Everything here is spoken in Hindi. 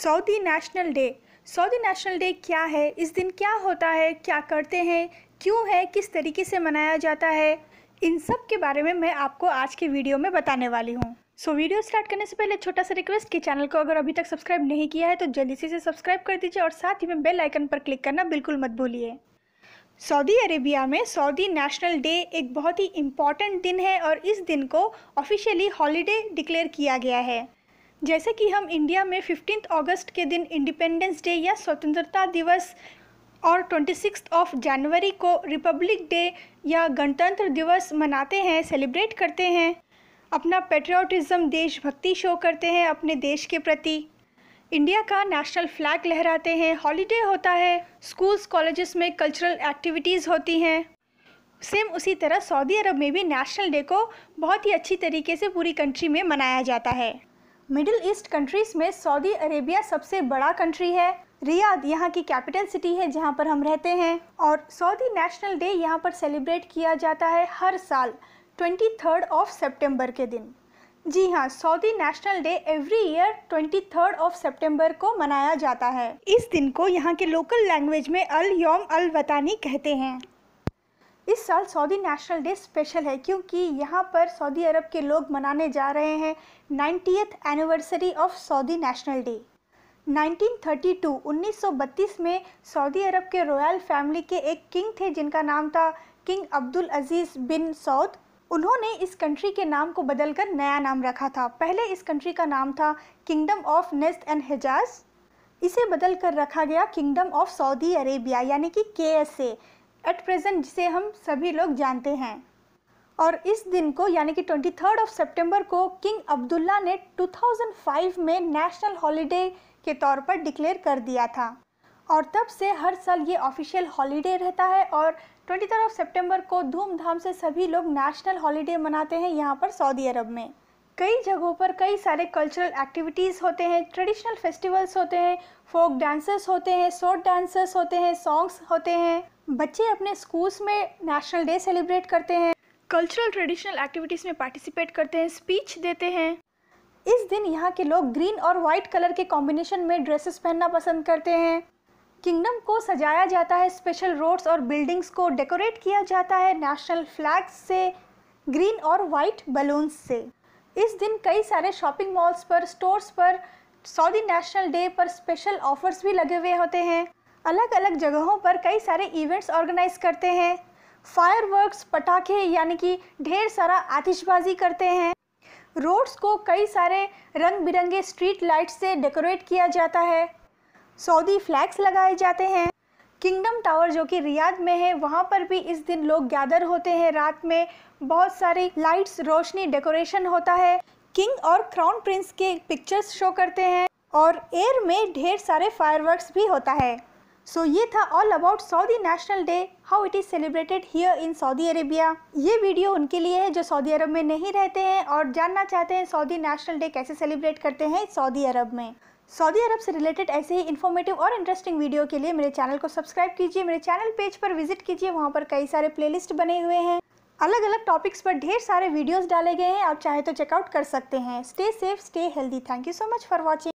Saudi national day Saudi national day क्या है इस दिन क्या होता है क्या करते हैं क्यों है किस तरीके से मनाया जाता है इन सब के बारे में मैं आपको आज के वीडियो में बताने वाली हूँ सो so, वीडियो स्टार्ट करने से पहले छोटा सा रिक्वेस्ट कि चैनल को अगर अभी तक सब्सक्राइब नहीं किया है तो जल्दी से इसे सब्सक्राइब कर दीजिए और साथ ही में बेल आइकन पर क्लिक करना बिल्कुल मत भूलिए सऊदी अरेबिया में सऊदी नेशनल डे एक बहुत ही इम्पॉर्टेंट दिन है और इस दिन को ऑफिशियली हॉलीडे डिक्लेयर किया गया है जैसे कि हम इंडिया में फिफ्टीन अगस्त के दिन इंडिपेंडेंस डे या स्वतंत्रता दिवस और ट्वेंटी सिक्स ऑफ जनवरी को रिपब्लिक डे या गणतंत्र दिवस मनाते हैं सेलिब्रेट करते हैं अपना पेट्रियाटिज़म देशभक्ति शो करते हैं अपने देश के प्रति इंडिया का नेशनल फ्लैग लहराते हैं हॉलीडे होता है स्कूल्स कॉलेजेस में कल्चरल एक्टिविटीज़ होती हैं सेम उसी तरह सऊदी अरब में भी नेशनल डे को बहुत ही अच्छी तरीके से पूरी कंट्री में मनाया जाता है मिडिल ईस्ट कंट्रीज़ में सऊदी अरेबिया सबसे बड़ा कंट्री है रियाद यहाँ की कैपिटल सिटी है जहाँ पर हम रहते हैं और सऊदी नेशनल डे यहाँ पर सेलिब्रेट किया जाता है हर साल ट्वेंटी थर्ड ऑफ सेप्टेम्बर के दिन जी हाँ Saudi national day every year twenty third of September को मनाया जाता है इस दिन को यहाँ के लोकल लैंग्वेज में अल योम अल वतानी कहते हैं इस साल सऊदी नेशनल डे स्पेशल है क्योंकि यहाँ पर सऊदी अरब के लोग मनाने जा रहे हैं ninetieth anniversary of Saudi national day 1932 1932 में सऊदी अरब के रॉयल फैमिली के एक किंग थे जिनका नाम था King Abdul Aziz bin Saud उन्होंने इस कंट्री के नाम को बदलकर नया नाम रखा था पहले इस कंट्री का नाम था Kingdom of Nejd and Hejaz इसे बदल कर रखा गया किंगडम ऑफ सऊदी अरेबिया यानी कि के एस ए एट प्रेजेंट जिसे हम सभी लोग जानते हैं और इस दिन को यानी कि ट्वेंटी थर्ड ऑफ सेप्टेम्बर को किंग अब्दुल्ला ने 2005 में नेशनल हॉलीडे के तौर पर डिक्लेयर कर दिया था और तब से हर साल ये ऑफिशियल हॉलीडे रहता है और ट्वेंटी थर्ड ऑफ सेप्टेम्बर को धूमधाम से सभी लोग नेशनल हॉलीडे मनाते हैं यहाँ पर सऊदी अरब में कई जगहों पर कई सारे कल्चरल एक्टिविटीज़ होते हैं ट्रेडिशनल फेस्टिवल्स होते हैं फोक डांसर्स होते हैं शॉर्ट डांसर्स होते हैं सॉन्ग्स होते हैं बच्चे अपने स्कूल्स में नेशनल डे सेलिब्रेट करते हैं कल्चरल ट्रेडिशनल एक्टिविटीज़ में पार्टिसिपेट करते हैं स्पीच देते हैं इस दिन यहाँ के लोग ग्रीन और वाइट कलर के कॉम्बिनेशन में ड्रेसेस पहनना पसंद करते हैं किंगडम को सजाया जाता है स्पेशल रोड्स और बिल्डिंग्स को डेकोरेट किया जाता है नेशनल फ्लैग्स से ग्रीन और वाइट बलून्स से इस दिन कई सारे शॉपिंग मॉल्स पर स्टोर्स पर सऊदी नेशनल डे पर स्पेशल ऑफर्स भी लगे हुए होते हैं अलग अलग जगहों पर कई सारे इवेंट्स ऑर्गेनाइज करते हैं फायरवर्क्स पटाखे यानी कि ढेर सारा आतिशबाजी करते हैं रोड्स को कई सारे रंग बिरंगे स्ट्रीट लाइट्स से डेकोरेट किया जाता है सऊदी फ्लैग्स लगाए जाते हैं किंगडम टावर जो कि रियाद में है वहाँ पर भी इस दिन लोग गैदर होते हैं रात में बहुत सारी लाइट्स रोशनी डेकोरेशन होता है किंग और क्राउन प्रिंस के पिक्चर्स शो करते हैं और एयर में ढेर सारे फायरवर्क्स भी होता है सो so, ये था all about Saudi national day how it is celebrated here in Saudi Arabia ये वीडियो उनके लिए है जो सऊदी अरब में नहीं रहते हैं और जानना चाहते हैं सऊदी नेशनल डे कैसे सेलिब्रेट करते हैं सऊदी अरब में सऊदी अरब से रिलेटेड ऐसे ही इन्फॉर्मेटिव और इंटरेस्टिंग वीडियो के लिए मेरे चैनल को सब्सक्राइब कीजिए मेरे चैनल पेज पर विजिट कीजिए वहाँ पर कई सारे प्लेलिस्ट बने हुए हैं अलग अलग टॉपिक्स पर ढेर सारे वीडियोस डाले गए हैं आप चाहे तो चेकआउट कर सकते हैं stay safe stay healthy thank you so much for watching